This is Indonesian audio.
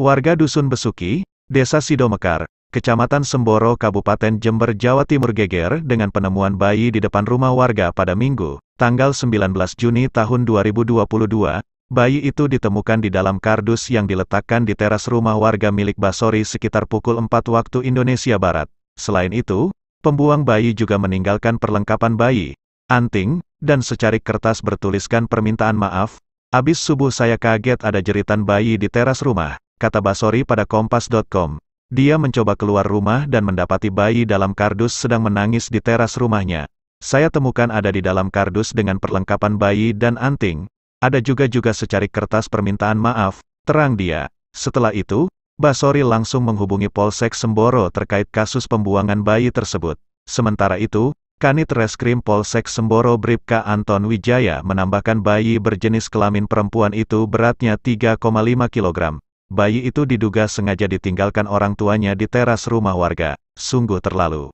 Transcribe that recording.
Warga Dusun Besuki, Desa Sidomekar, Kecamatan Semboro, Kabupaten Jember, Jawa Timur geger dengan penemuan bayi di depan rumah warga pada Minggu, tanggal 19 Juni tahun 2022. Bayi itu ditemukan di dalam kardus yang diletakkan di teras rumah warga milik Basori sekitar pukul 4 waktu Indonesia Barat. Selain itu, pembuang bayi juga meninggalkan perlengkapan bayi, anting, dan secarik kertas bertuliskan permintaan maaf, abis subuh saya kaget ada jeritan bayi di teras rumah kata Basori pada Kompas.com. Dia mencoba keluar rumah dan mendapati bayi dalam kardus sedang menangis di teras rumahnya. Saya temukan ada di dalam kardus dengan perlengkapan bayi dan anting. Ada juga-juga secari kertas permintaan maaf, terang dia. Setelah itu, Basori langsung menghubungi Polsek Semboro terkait kasus pembuangan bayi tersebut. Sementara itu, Kanit Reskrim Polsek Semboro Bripka Anton Wijaya menambahkan bayi berjenis kelamin perempuan itu beratnya 3,5 kg bayi itu diduga sengaja ditinggalkan orang tuanya di teras rumah warga, sungguh terlalu.